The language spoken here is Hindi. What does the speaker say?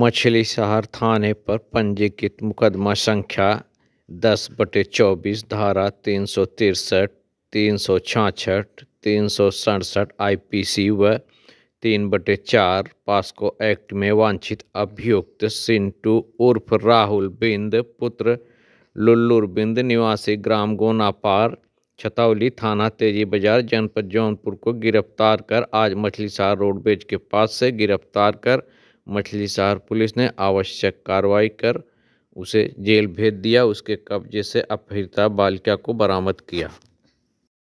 मछली शहर थाने पर पंजीकृत मुकदमा संख्या दस बटे चौबीस धारा तीन सौ तिरसठ तीन सौ छाछठ तीन सौ सड़सठ सी व तीन बटे चार पास्को एक्ट में वांछित अभियुक्त सिंटू उर्फ राहुल बिंद पुत्र लुल्लुर बिंद निवासी ग्राम गोनापार छतौली थाना तेजी बाजार जनपद जौनपुर को गिरफ्तार कर आज मछलीसार रोडवेज के पास से गिरफ्तार कर मछलीसार पुलिस ने आवश्यक कार्रवाई कर उसे जेल भेज दिया उसके कब्जे से अपहृता बालिका को बरामद किया